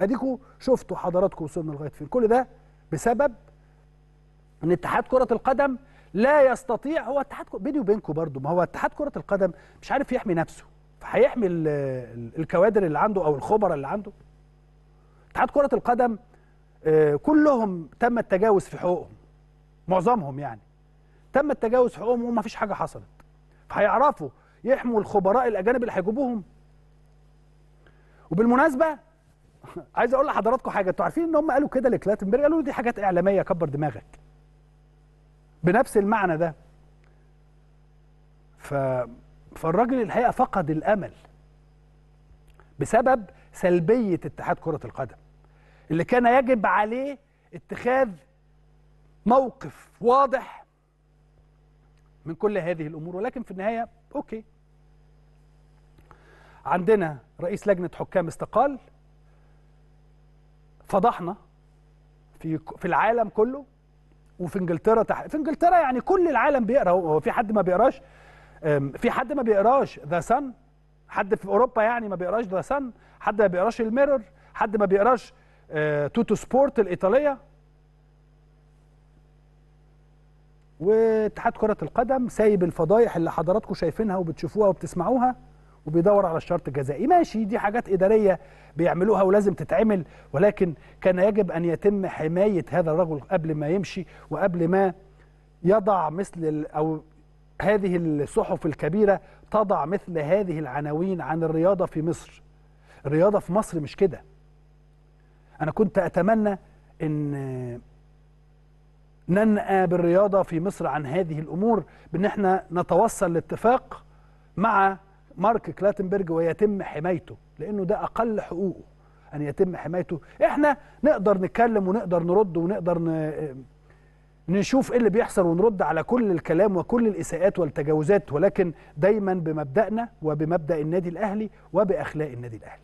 اديكوا شفتوا حضراتكم وصلنا لغايه فين كل ده بسبب ان اتحاد كره القدم لا يستطيع هو اتحاد بيني وبينكم برضو ما هو اتحاد كره القدم مش عارف يحمي نفسه فهيحمي الكوادر اللي عنده او الخبراء اللي عنده اتحاد كره القدم آه، كلهم تم التجاوز في حقوقهم معظمهم يعني تم التجاوز في حقوقهم وما فيش حاجه حصلت فهيعرفوا يحموا الخبراء الاجانب اللي هيجيبوهم وبالمناسبه عايز اقول لحضراتكم حاجه انتوا عارفين ان هم قالوا كده لكلاتنبرج قالوا دي حاجات اعلاميه كبر دماغك بنفس المعنى ده ف... فالراجل الحقيقه فقد الامل بسبب سلبيه اتحاد كره القدم اللي كان يجب عليه اتخاذ موقف واضح من كل هذه الامور ولكن في النهايه اوكي عندنا رئيس لجنه حكام استقال فضحنا في في العالم كله وفي انجلترا تح... في انجلترا يعني كل العالم بيقرا هو في حد ما بيقراش في حد ما بيقراش ذا سن حد في اوروبا يعني ما بيقراش ذا سن حد ما بيقراش الميرور حد ما بيقراش آه، توتو سبورت الايطاليه واتحاد كره القدم سايب الفضايح اللي حضراتكم شايفينها وبتشوفوها وبتسمعوها وبيدور على الشرط الجزائي ماشي دي حاجات إدارية بيعملوها ولازم تتعمل ولكن كان يجب أن يتم حماية هذا الرجل قبل ما يمشي وقبل ما يضع مثل أو هذه الصحف الكبيرة تضع مثل هذه العناوين عن الرياضة في مصر الرياضة في مصر مش كده أنا كنت أتمنى أن ننأى بالرياضة في مصر عن هذه الأمور بأن احنا نتوصل لاتفاق مع مارك كلاتنبرج ويتم حمايته لانه ده اقل حقوقه ان يتم حمايته احنا نقدر نتكلم ونقدر نرد ونقدر نشوف ايه اللي بيحصل ونرد على كل الكلام وكل الاساءات والتجاوزات ولكن دايما بمبدأنا وبمبدأ النادي الاهلي وباخلاق النادي الاهلي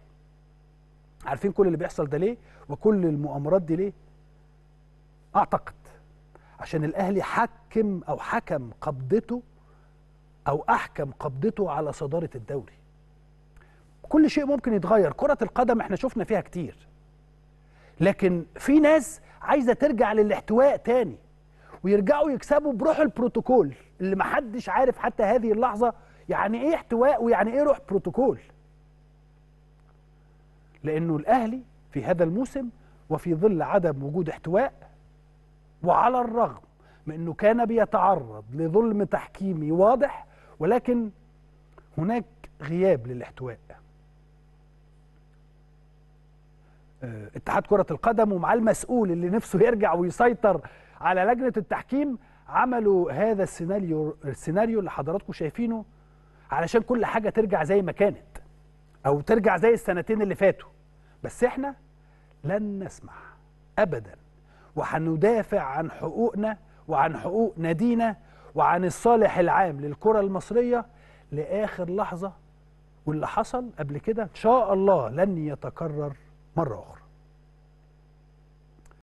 عارفين كل اللي بيحصل ده ليه وكل المؤامرات دي ليه اعتقد عشان الاهلي حكم او حكم قبضته او احكم قبضته على صداره الدوري كل شيء ممكن يتغير كره القدم احنا شفنا فيها كتير لكن في ناس عايزه ترجع للاحتواء تاني ويرجعوا يكسبوا بروح البروتوكول اللي محدش عارف حتى هذه اللحظه يعني ايه احتواء ويعني ايه روح بروتوكول لانه الاهلي في هذا الموسم وفي ظل عدم وجود احتواء وعلى الرغم من انه كان بيتعرض لظلم تحكيمي واضح ولكن هناك غياب للاحتواء آه، اتحاد كرة القدم ومعاه المسؤول اللي نفسه يرجع ويسيطر على لجنة التحكيم عملوا هذا السيناريو السيناريو اللي حضراتكم شايفينه علشان كل حاجة ترجع زي ما كانت أو ترجع زي السنتين اللي فاتوا بس احنا لن نسمح أبدا وهندافع عن حقوقنا وعن حقوق نادينا وعن الصالح العام للكرة المصرية لآخر لحظة واللي حصل قبل كده إن شاء الله لن يتكرر مرة أخرى